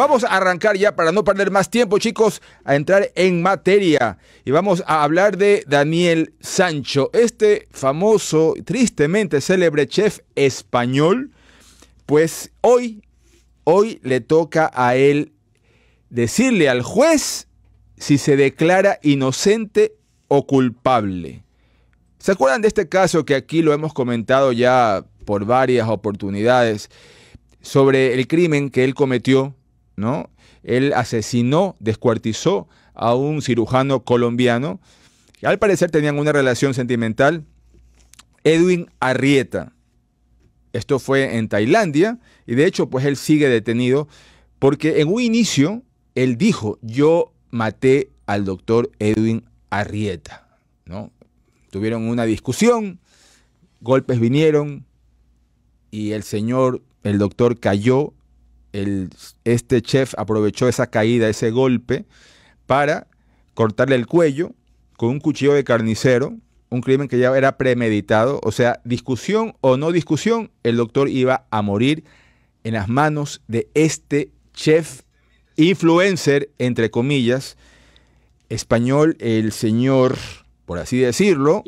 Vamos a arrancar ya para no perder más tiempo, chicos, a entrar en materia. Y vamos a hablar de Daniel Sancho, este famoso, tristemente célebre chef español. Pues hoy, hoy le toca a él decirle al juez si se declara inocente o culpable. ¿Se acuerdan de este caso que aquí lo hemos comentado ya por varias oportunidades sobre el crimen que él cometió ¿no? Él asesinó, descuartizó a un cirujano colombiano. Al parecer tenían una relación sentimental. Edwin Arrieta. Esto fue en Tailandia y de hecho pues él sigue detenido porque en un inicio él dijo, yo maté al doctor Edwin Arrieta. ¿no? Tuvieron una discusión, golpes vinieron y el señor, el doctor cayó el, este chef aprovechó esa caída, ese golpe, para cortarle el cuello con un cuchillo de carnicero, un crimen que ya era premeditado, o sea, discusión o no discusión, el doctor iba a morir en las manos de este chef influencer, entre comillas, español, el señor, por así decirlo,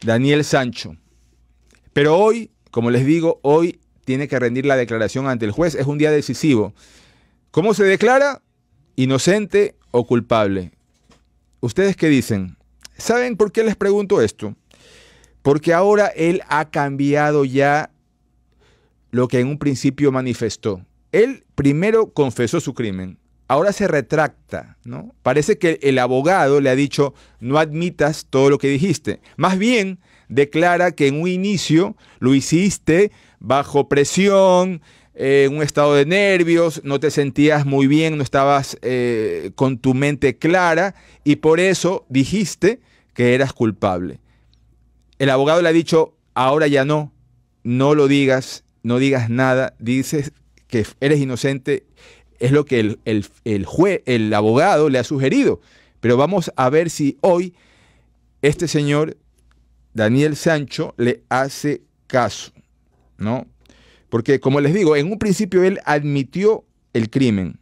Daniel Sancho. Pero hoy, como les digo, hoy tiene que rendir la declaración ante el juez. Es un día decisivo. ¿Cómo se declara? ¿Inocente o culpable? ¿Ustedes qué dicen? ¿Saben por qué les pregunto esto? Porque ahora él ha cambiado ya lo que en un principio manifestó. Él primero confesó su crimen, ahora se retracta, ¿no? Parece que el abogado le ha dicho, no admitas todo lo que dijiste. Más bien, declara que en un inicio lo hiciste bajo presión, eh, en un estado de nervios, no te sentías muy bien, no estabas eh, con tu mente clara y por eso dijiste que eras culpable. El abogado le ha dicho, ahora ya no, no lo digas, no digas nada, dices que eres inocente, es lo que el, el, el, el abogado le ha sugerido. Pero vamos a ver si hoy este señor, Daniel Sancho, le hace caso. ¿no? Porque, como les digo, en un principio él admitió el crimen,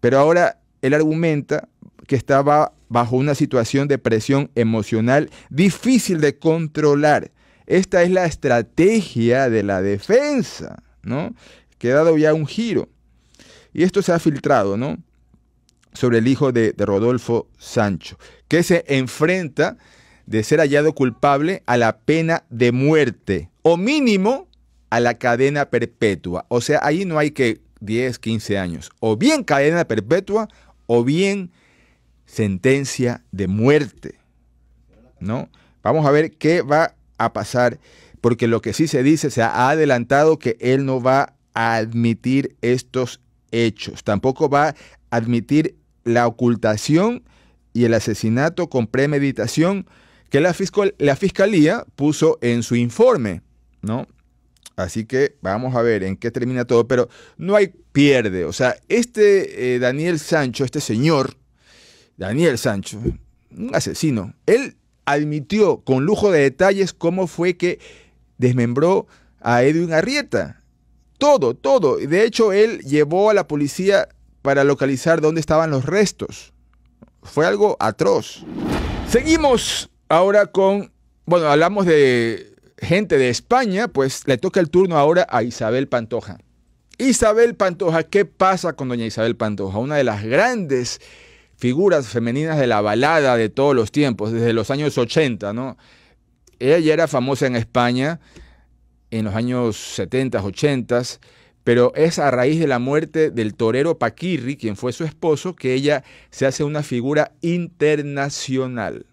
pero ahora él argumenta que estaba bajo una situación de presión emocional difícil de controlar. Esta es la estrategia de la defensa, ¿no? Que ha dado ya un giro. Y esto se ha filtrado, ¿no? Sobre el hijo de, de Rodolfo Sancho, que se enfrenta de ser hallado culpable a la pena de muerte, o mínimo a la cadena perpetua. O sea, ahí no hay que 10, 15 años. O bien cadena perpetua o bien sentencia de muerte. ¿No? Vamos a ver qué va a pasar, porque lo que sí se dice, se ha adelantado que él no va a admitir estos hechos, tampoco va a admitir la ocultación y el asesinato con premeditación que la, fiscal, la fiscalía puso en su informe, ¿no? Así que vamos a ver en qué termina todo, pero no hay pierde. O sea, este eh, Daniel Sancho, este señor, Daniel Sancho, un asesino, él admitió con lujo de detalles cómo fue que desmembró a Edwin Arrieta. Todo, todo. De hecho, él llevó a la policía para localizar dónde estaban los restos. Fue algo atroz. Seguimos ahora con, bueno, hablamos de gente de España, pues le toca el turno ahora a Isabel Pantoja. Isabel Pantoja, ¿qué pasa con doña Isabel Pantoja? Una de las grandes figuras femeninas de la balada de todos los tiempos, desde los años 80, ¿no? Ella ya era famosa en España en los años 70, 80, pero es a raíz de la muerte del torero Paquirri, quien fue su esposo, que ella se hace una figura internacional,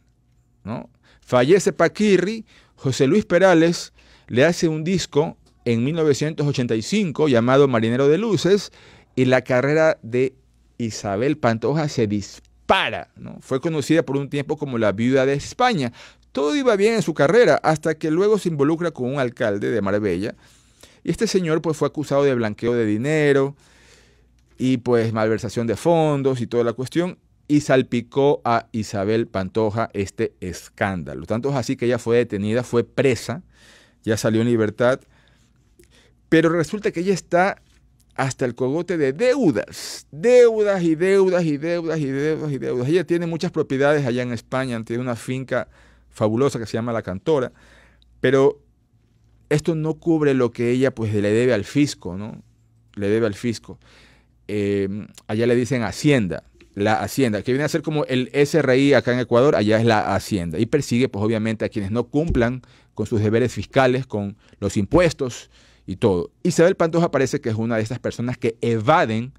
¿no? Fallece Paquirri, José Luis Perales le hace un disco en 1985 llamado Marinero de Luces y la carrera de Isabel Pantoja se dispara. ¿no? Fue conocida por un tiempo como la viuda de España. Todo iba bien en su carrera hasta que luego se involucra con un alcalde de Marbella y este señor pues fue acusado de blanqueo de dinero y pues malversación de fondos y toda la cuestión y salpicó a Isabel Pantoja este escándalo. Tanto es así que ella fue detenida, fue presa, ya salió en libertad, pero resulta que ella está hasta el cogote de deudas, deudas y deudas y deudas y deudas y deudas. Ella tiene muchas propiedades allá en España, tiene una finca fabulosa que se llama La Cantora, pero esto no cubre lo que ella pues le debe al fisco, ¿no? Le debe al fisco. Eh, allá le dicen Hacienda, la Hacienda, que viene a ser como el SRI acá en Ecuador, allá es la Hacienda, y persigue pues obviamente a quienes no cumplan con sus deberes fiscales, con los impuestos y todo. Isabel Pantoja parece que es una de estas personas que evaden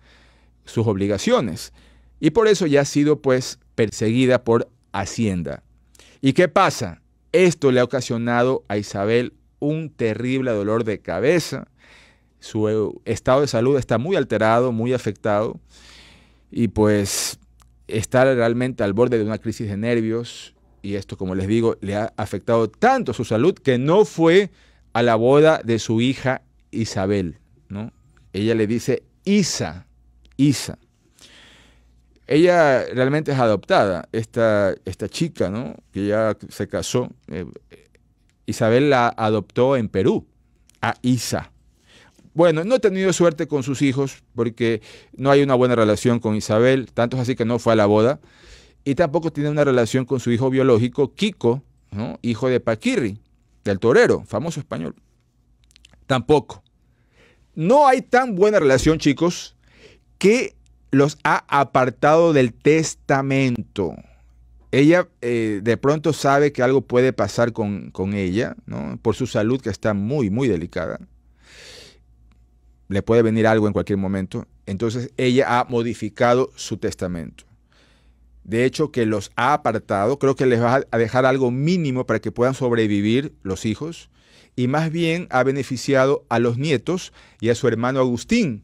sus obligaciones y por eso ya ha sido pues perseguida por Hacienda. ¿Y qué pasa? Esto le ha ocasionado a Isabel un terrible dolor de cabeza, su estado de salud está muy alterado, muy afectado y pues está realmente al borde de una crisis de nervios y esto, como les digo, le ha afectado tanto su salud que no fue a la boda de su hija Isabel, ¿no? Ella le dice Isa, Isa. Ella realmente es adoptada, esta, esta chica, ¿no? Que ya se casó. Eh, Isabel la adoptó en Perú, a Isa. Bueno, no ha tenido suerte con sus hijos porque no hay una buena relación con Isabel, tanto así que no fue a la boda, y tampoco tiene una relación con su hijo biológico, Kiko, hijo de Paquirri, del torero, famoso español. Tampoco. No hay tan buena relación, chicos, que los ha apartado del testamento. Ella eh, de pronto sabe que algo puede pasar con, ella, por su salud que está muy, muy delicada le puede venir algo en cualquier momento, entonces ella ha modificado su testamento. De hecho, que los ha apartado, creo que les va a dejar algo mínimo para que puedan sobrevivir los hijos, y más bien ha beneficiado a los nietos y a su hermano Agustín.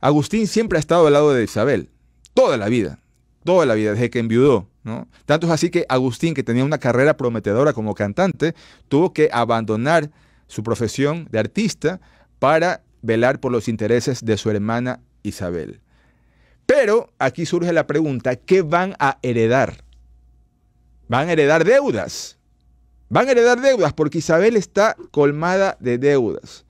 Agustín siempre ha estado al lado de Isabel, toda la vida, toda la vida, desde que enviudó. ¿no? Tanto es así que Agustín, que tenía una carrera prometedora como cantante, tuvo que abandonar su profesión de artista para velar por los intereses de su hermana Isabel. Pero aquí surge la pregunta, ¿qué van a heredar? Van a heredar deudas. Van a heredar deudas porque Isabel está colmada de deudas.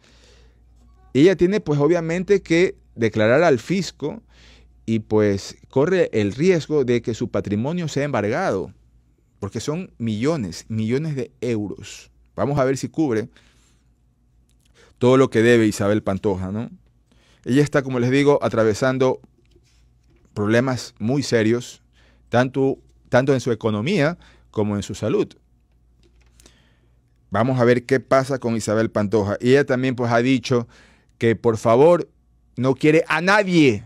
Ella tiene pues obviamente que declarar al fisco y pues corre el riesgo de que su patrimonio sea embargado, porque son millones, millones de euros. Vamos a ver si cubre todo lo que debe Isabel Pantoja, ¿no? Ella está, como les digo, atravesando problemas muy serios, tanto, tanto en su economía como en su salud. Vamos a ver qué pasa con Isabel Pantoja. Y ella también pues ha dicho que por favor no quiere a nadie,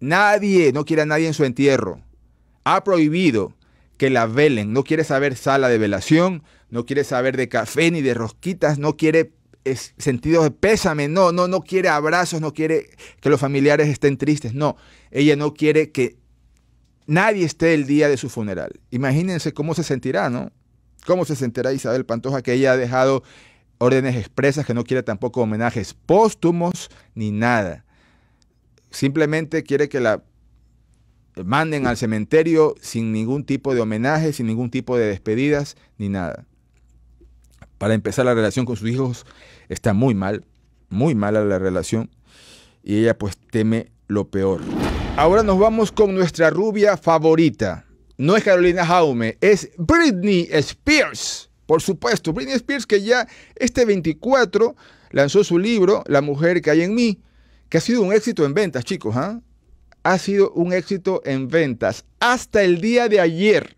nadie, no quiere a nadie en su entierro. Ha prohibido que la velen, no quiere saber sala de velación, no quiere saber de café ni de rosquitas, no quiere es, sentido de pésame, no, no, no quiere abrazos, no quiere que los familiares estén tristes, no, ella no quiere que nadie esté el día de su funeral. Imagínense cómo se sentirá, ¿no? ¿Cómo se sentirá Isabel Pantoja que ella ha dejado órdenes expresas que no quiere tampoco homenajes póstumos ni nada? Simplemente quiere que la manden al cementerio sin ningún tipo de homenaje, sin ningún tipo de despedidas ni nada. Para empezar la relación con sus hijos está muy mal, muy mala la relación y ella pues teme lo peor. Ahora nos vamos con nuestra rubia favorita. No es Carolina Jaume, es Britney Spears. Por supuesto, Britney Spears que ya este 24 lanzó su libro La mujer que hay en mí, que ha sido un éxito en ventas, chicos. ¿ah? Ha sido un éxito en ventas. Hasta el día de ayer,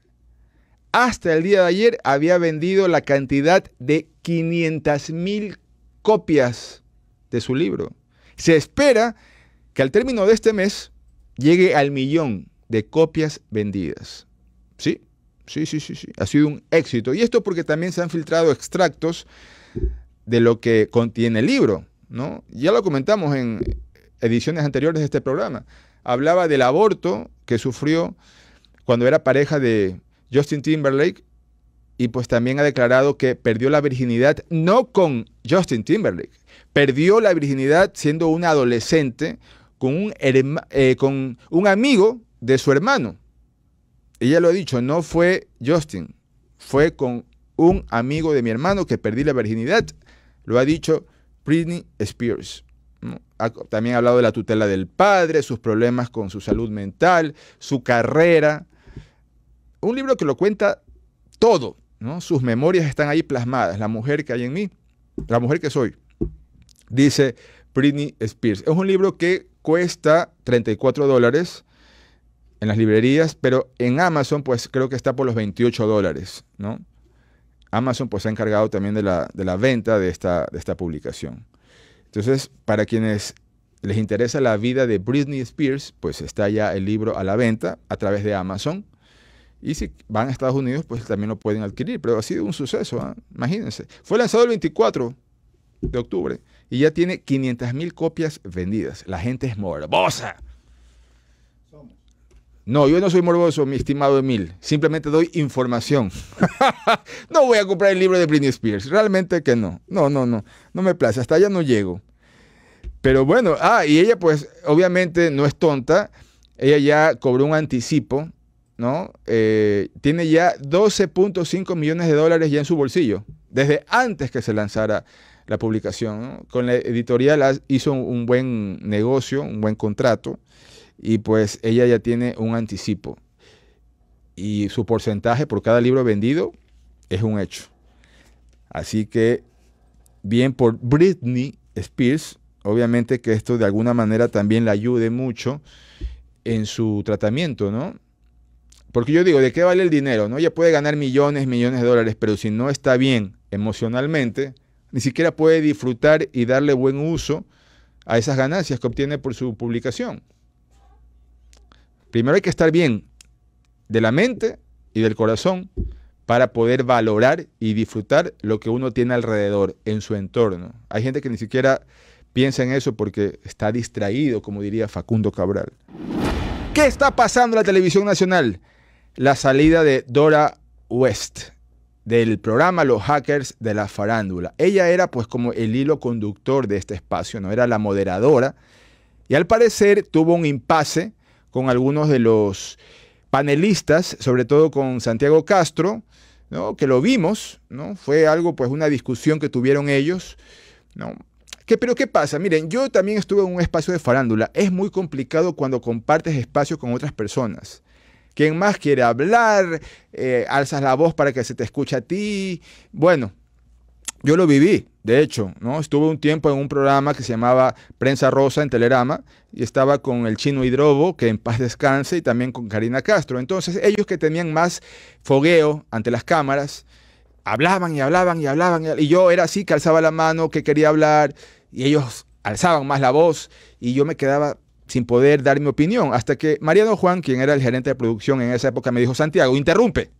hasta el día de ayer había vendido la cantidad de 500 mil copias de su libro. Se espera que al término de este mes llegue al millón de copias vendidas. ¿Sí? Sí, sí, sí, sí. Ha sido un éxito. Y esto porque también se han filtrado extractos de lo que contiene el libro, ¿no? Ya lo comentamos en ediciones anteriores de este programa. Hablaba del aborto que sufrió cuando era pareja de Justin Timberlake y pues también ha declarado que perdió la virginidad no con Justin Timberlake, perdió la virginidad siendo una adolescente eh, con un, amigo de su hermano. Ella lo ha dicho, no fue Justin, fue con un amigo de mi hermano que perdí la virginidad. Lo ha dicho Britney Spears. Mm, también ha hablado de la tutela del padre, sus problemas con su salud mental, su carrera. Un libro que lo cuenta todo. Sus memorias están ahí plasmadas, la mujer que hay en mí, la mujer que soy, dice Britney Spears. Es un libro que cuesta 34 dólares en las librerías, pero en Amazon pues creo que está por los 28 dólares, ¿no? Amazon pues se ha encargado también de la, de la venta de esta, de esta publicación. Entonces, para quienes les interesa la vida de Britney Spears, pues está ya el libro a la venta a través de Amazon. Y si van a Estados Unidos, pues también lo pueden adquirir. Pero ha sido un suceso, ¿ah? imagínense. Fue lanzado el 24 de octubre y ya tiene 500.000 copias vendidas. La gente es morbosa. No, yo no soy morboso, mi estimado Emil. Simplemente doy información. no voy a comprar el libro de Britney Spears. Realmente que no. No, no, no. No me place. Hasta allá no llego. Pero bueno, ah, y ella pues obviamente no es tonta. Ella ya cobró un anticipo ¿no? Eh, tiene ya 12.5 millones de dólares ya en su bolsillo, desde antes que se lanzara la publicación. Con la editorial hizo un buen negocio, un buen contrato, y pues ella ya tiene un anticipo. Y su porcentaje por cada libro vendido es un hecho. Así que, bien por Britney Spears, obviamente que esto de alguna manera también la ayude mucho en su tratamiento, ¿no? Porque yo digo, ¿de qué vale el dinero? ¿No? Ella puede ganar millones, millones de dólares, pero si no está bien emocionalmente, ni siquiera puede disfrutar y darle buen uso a esas ganancias que obtiene por su publicación. Primero hay que estar bien de la mente y del corazón para poder valorar y disfrutar lo que uno tiene alrededor, en su entorno. Hay gente que ni siquiera piensa en eso porque está distraído, como diría Facundo Cabral. ¿Qué está pasando en la televisión nacional? la salida de Dora West del programa Los Hackers de la Farándula. Ella era pues como el hilo conductor de este espacio, no era la moderadora y al parecer tuvo un impasse con algunos de los panelistas, sobre todo con Santiago Castro, ¿no? que lo vimos, ¿no? Fue algo pues una discusión que tuvieron ellos, ¿no? pero ¿qué pasa? Miren, yo también estuve en un espacio de farándula. Es muy complicado cuando compartes espacio con otras personas. ¿Quién más quiere hablar? Eh, alzas la voz para que se te escuche a ti. Bueno, yo lo viví, de hecho, ¿no? Estuve un tiempo en un programa que se llamaba Prensa Rosa en Telerama y estaba con el chino Hidrobo, que en paz descanse, y también con Karina Castro. Entonces, ellos que tenían más fogueo ante las cámaras, hablaban y hablaban y hablaban. Y yo era así, que alzaba la mano, que quería hablar, y ellos alzaban más la voz, y yo me quedaba sin poder dar mi opinión, hasta que Mariano Juan, quien era el gerente de producción en esa época, me dijo, Santiago, interrumpe,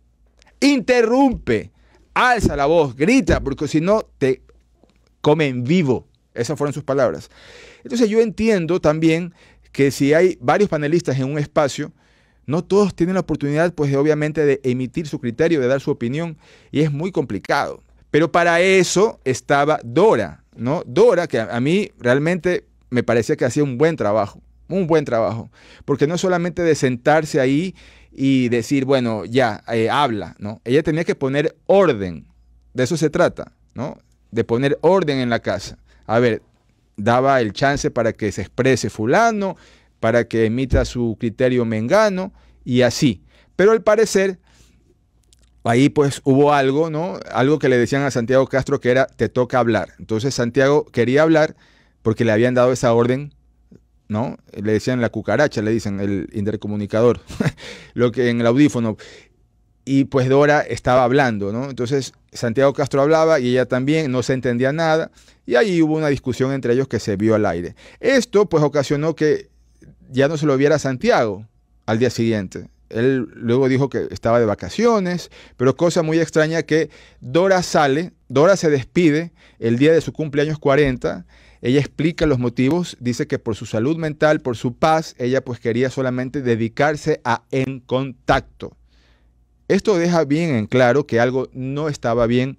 interrumpe, alza la voz, grita, porque si no te comen vivo. Esas fueron sus palabras. Entonces yo entiendo también que si hay varios panelistas en un espacio, no todos tienen la oportunidad, pues obviamente, de emitir su criterio, de dar su opinión, y es muy complicado. Pero para eso estaba Dora, ¿no? Dora, que a mí realmente me parecía que hacía un buen trabajo un buen trabajo, porque no solamente de sentarse ahí y decir, bueno, ya, eh, habla, ¿no? Ella tenía que poner orden, de eso se trata, ¿no? De poner orden en la casa. A ver, daba el chance para que se exprese fulano, para que emita su criterio mengano y así. Pero al parecer, ahí pues hubo algo, ¿no? Algo que le decían a Santiago Castro que era, te toca hablar. Entonces Santiago quería hablar porque le habían dado esa orden ¿no? Le decían la cucaracha, le dicen el intercomunicador, lo que en el audífono. Y pues Dora estaba hablando, ¿no? Entonces Santiago Castro hablaba y ella también, no se entendía nada. Y ahí hubo una discusión entre ellos que se vio al aire. Esto pues ocasionó que ya no se lo viera Santiago al día siguiente. Él luego dijo que estaba de vacaciones, pero cosa muy extraña que Dora sale, Dora se despide el día de su cumpleaños 40 ella explica los motivos, dice que por su salud mental, por su paz, ella pues quería solamente dedicarse a en contacto. Esto deja bien en claro que algo no estaba bien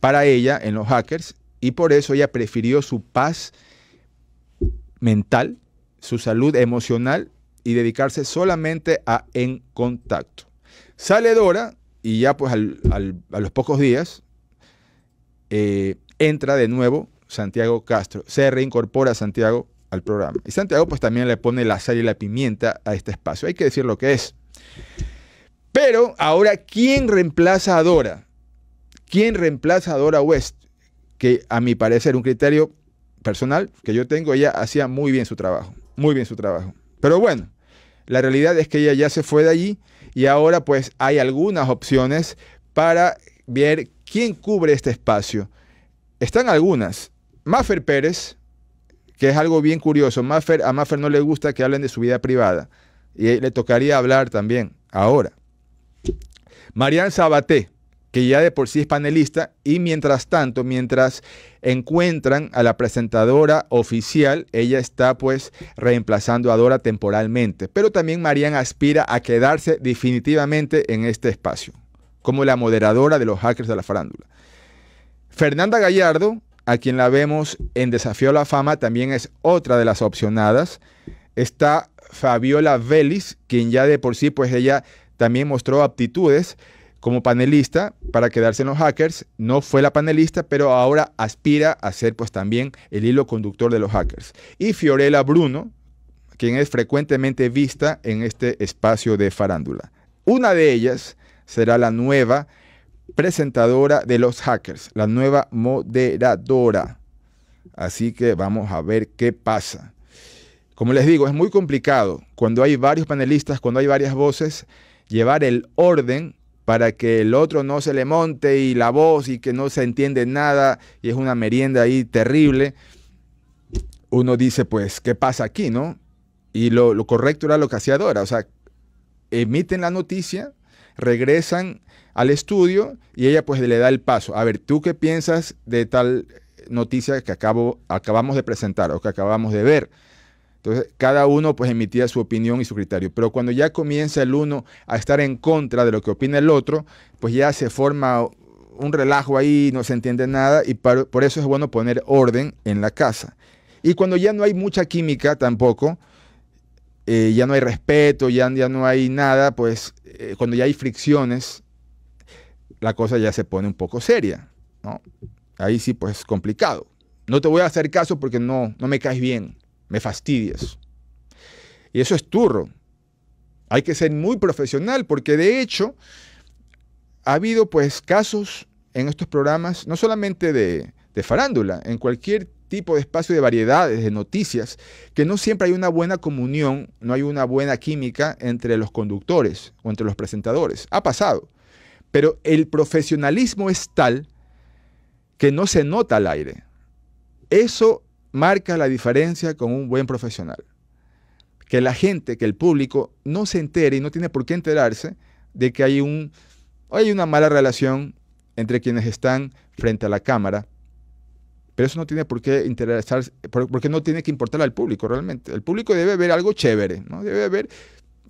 para ella en los hackers y por eso ella prefirió su paz mental, su salud emocional y dedicarse solamente a en contacto. Sale Dora y ya pues a los pocos días eh, entra de nuevo Santiago Castro. Se reincorpora Santiago al programa. Y Santiago pues también le pone la sal y la pimienta a este espacio. Hay que decir lo que es. Pero ahora, ¿quién reemplaza a Dora? ¿Quién reemplaza a Dora West? Que a mi parecer, un criterio personal que yo tengo, ella hacía muy bien su trabajo. Muy bien su trabajo. Pero bueno, la realidad es que ella ya se fue de allí y ahora pues hay algunas opciones para ver quién cubre este espacio. Están algunas, Maffer Pérez, que es algo bien curioso, a Maffer no le gusta que hablen de su vida privada y le tocaría hablar también ahora. Marian Sabaté, que ya de por sí es panelista, y mientras tanto, mientras encuentran a la presentadora oficial, ella está pues reemplazando a Dora temporalmente, pero también Marian aspira a quedarse definitivamente en este espacio, como la moderadora de los hackers de la farándula. Fernanda Gallardo a quien la vemos en Desafío a la Fama, también es otra de las opcionadas. Está Fabiola Vélez, quien ya de por sí, pues ella también mostró aptitudes como panelista para quedarse en los hackers. No fue la panelista, pero ahora aspira a ser pues también el hilo conductor de los hackers. Y Fiorella Bruno, quien es frecuentemente vista en este espacio de farándula. Una de ellas será la nueva presentadora de los hackers, la nueva moderadora. Así que vamos a ver qué pasa. Como les digo, es muy complicado cuando hay varios panelistas, cuando hay varias voces, llevar el orden para que el otro no se le monte y la voz y que no se entiende nada y es una merienda ahí terrible. Uno dice, pues, ¿qué pasa aquí, no? Y lo, lo correcto era lo que hacía Dora, o sea, emiten la noticia, regresan al estudio y ella pues le da el paso. A ver, ¿tú qué piensas de tal noticia que acabamos de presentar o que acabamos de ver? Entonces, cada uno pues emitía su opinión y su criterio. Pero cuando ya comienza el uno a estar en contra de lo que opina el otro, pues ya se forma un relajo ahí, no se entiende nada y por, eso es bueno poner orden en la casa. Y cuando ya no hay mucha química tampoco, eh, ya no hay respeto, ya, ya no hay nada, pues eh, cuando ya hay fricciones, la cosa ya se pone un poco seria, ¿no? Ahí sí, pues es complicado. No te voy a hacer caso porque no, no me caes bien, me fastidias. Y eso es turro. Hay que ser muy profesional porque de hecho ha habido pues casos en estos programas, no solamente de, de farándula, en cualquier tipo de espacio de variedades, de noticias, que no siempre hay una buena comunión, no hay una buena química entre los conductores o entre los presentadores. Ha pasado. Pero el profesionalismo es tal que no se nota al aire. Eso marca la diferencia con un buen profesional. Que la gente, que el público no se entere y no tiene por qué enterarse de que hay, un, hay una mala relación entre quienes están frente a la cámara. Pero eso no tiene por qué interesarse, porque no tiene que importar al público realmente. El público debe ver algo chévere, ¿no? Debe ver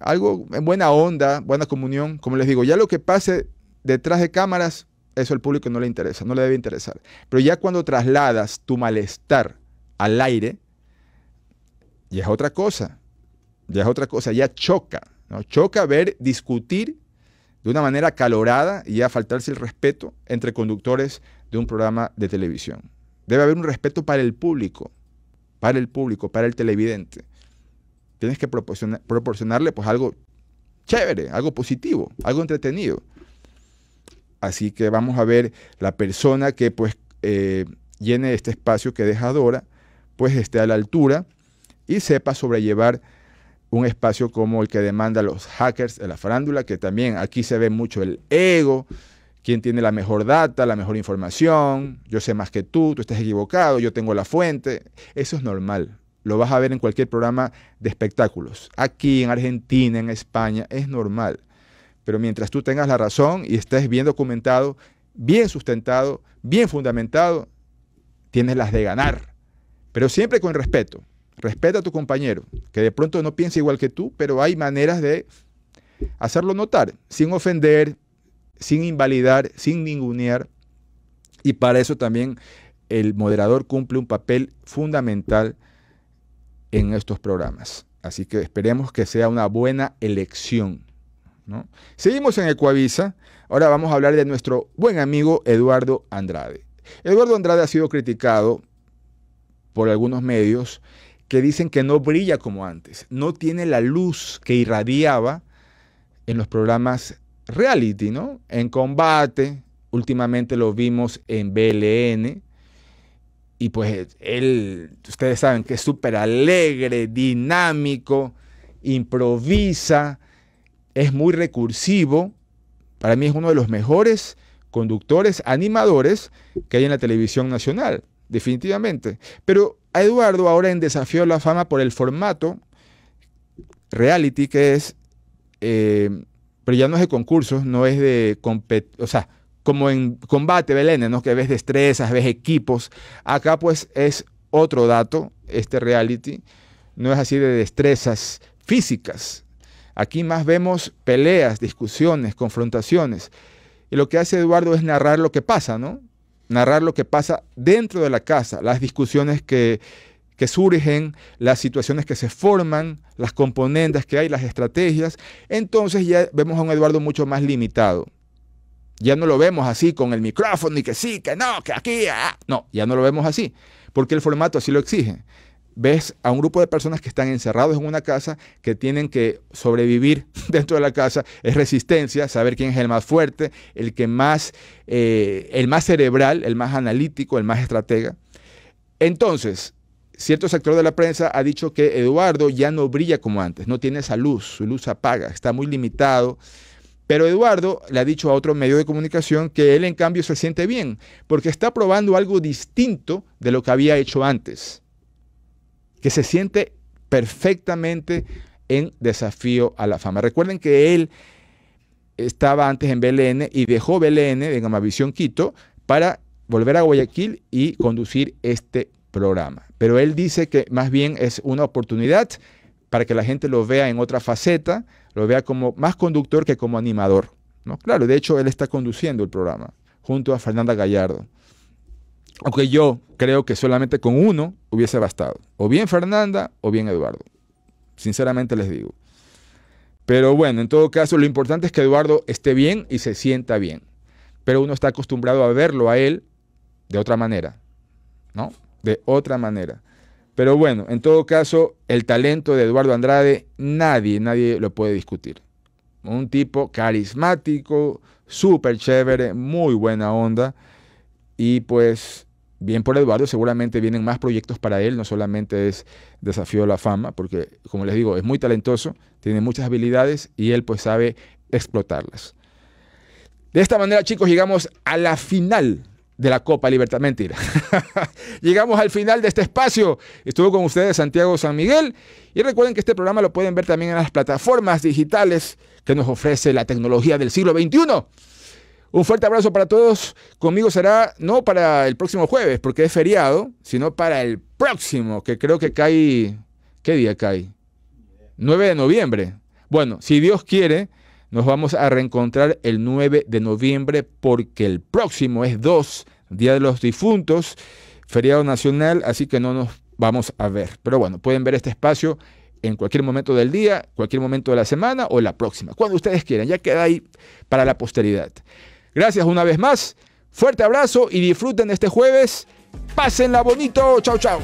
algo en buena onda, buena comunión, como les digo. Ya lo que pase detrás de cámaras, eso al público no le interesa, no le debe interesar. Pero ya cuando trasladas tu malestar al aire, ya es otra cosa, ya es otra cosa, ya choca, ¿no? Choca ver discutir de una manera calorada y ya faltarse el respeto entre conductores de un programa de televisión. Debe haber un respeto para el público, para el público, para el televidente. Tienes que proporcionarle pues algo chévere, algo positivo, algo entretenido. Así que vamos a ver la persona que pues eh, llene este espacio que deja Dora, pues esté a la altura y sepa sobrellevar un espacio como el que demanda los hackers de la farándula, que también aquí se ve mucho el ego, quién tiene la mejor data, la mejor información, yo sé más que tú, tú estás equivocado, yo tengo la fuente. Eso es normal, lo vas a ver en cualquier programa de espectáculos. Aquí, en Argentina, en España, es normal. Pero mientras tú tengas la razón y estés bien documentado, bien sustentado, bien fundamentado, tienes las de ganar. Pero siempre con respeto. Respeta a tu compañero, que de pronto no piensa igual que tú, pero hay maneras de hacerlo notar, sin ofender, sin invalidar, sin ningunear. Y para eso también el moderador cumple un papel fundamental en estos programas. Así que esperemos que sea una buena elección Seguimos en Ecuavisa. Ahora vamos a hablar de nuestro buen amigo Eduardo Andrade. Eduardo Andrade ha sido criticado por algunos medios que dicen que no brilla como antes, no tiene la luz que irradiaba en los programas reality, ¿no? En combate, últimamente lo vimos en BLN, y pues él, ustedes saben que es súper alegre, dinámico, improvisa, es muy recursivo, para mí es uno de los mejores conductores, animadores que hay en la televisión nacional, definitivamente. Pero a Eduardo ahora en desafío a la fama por el formato reality que es, eh, pero ya no es de concursos, no es de o sea, como en combate Belén, ¿no? que ves destrezas, ves equipos. Acá pues es otro dato, este reality, no es así de destrezas físicas, Aquí más vemos peleas, discusiones, confrontaciones. Y lo que hace Eduardo es narrar lo que pasa, ¿no? Narrar lo que pasa dentro de la casa, las discusiones que, surgen, las situaciones que se forman, las componentes que hay, las estrategias. Entonces ya vemos a un Eduardo mucho más limitado. Ya no lo vemos así con el micrófono y que sí, que no, que aquí, ah, ah. no, ya no lo vemos así, porque el formato así lo exige ves a un grupo de personas que están encerrados en una casa, que tienen que sobrevivir dentro de la casa, es resistencia, saber quién es el más fuerte, el que más, eh, el más cerebral, el más analítico, el más estratega. Entonces, cierto sector de la prensa ha dicho que Eduardo ya no brilla como antes, no tiene esa luz, su luz apaga, está muy limitado. Pero Eduardo le ha dicho a otro medio de comunicación que él en cambio se siente bien, porque está probando algo distinto de lo que había hecho antes que se siente perfectamente en desafío a la fama. Recuerden que él estaba antes en BLN y dejó BLN de Amavisión Quito para volver a Guayaquil y conducir este programa. Pero él dice que más bien es una oportunidad para que la gente lo vea en otra faceta, lo vea como más conductor que como animador. ¿no? Claro, de hecho él está conduciendo el programa junto a Fernanda Gallardo. Aunque yo creo que solamente con uno hubiese bastado. O bien Fernanda o bien Eduardo. Sinceramente les digo. Pero bueno, en todo caso, lo importante es que Eduardo esté bien y se sienta bien. Pero uno está acostumbrado a verlo a él de otra manera. ¿No? De otra manera. Pero bueno, en todo caso, el talento de Eduardo Andrade nadie, nadie lo puede discutir. Un tipo carismático, súper chévere, muy buena onda. Y pues bien por Eduardo, seguramente vienen más proyectos para él, no solamente es desafío a la fama, porque como les digo, es muy talentoso, tiene muchas habilidades y él pues sabe explotarlas. De esta manera, chicos, llegamos a la final de la Copa Libertad. Mentira. llegamos al final de este espacio. Estuvo con ustedes Santiago San Miguel. Y recuerden que este programa lo pueden ver también en las plataformas digitales que nos ofrece la tecnología del siglo XXI. Un fuerte abrazo para todos. Conmigo será no para el próximo jueves, porque es feriado, sino para el próximo, que creo que cae... ¿Qué día cae? 9 de noviembre. Bueno, si Dios quiere, nos vamos a reencontrar el 9 de noviembre, porque el próximo es 2, Día de los Difuntos, feriado nacional, así que no nos vamos a ver. Pero bueno, pueden ver este espacio en cualquier momento del día, cualquier momento de la semana o la próxima, cuando ustedes quieran, ya queda ahí para la posteridad. Gracias una vez más. Fuerte abrazo y disfruten este jueves. Pásenla bonito. Chau, chau.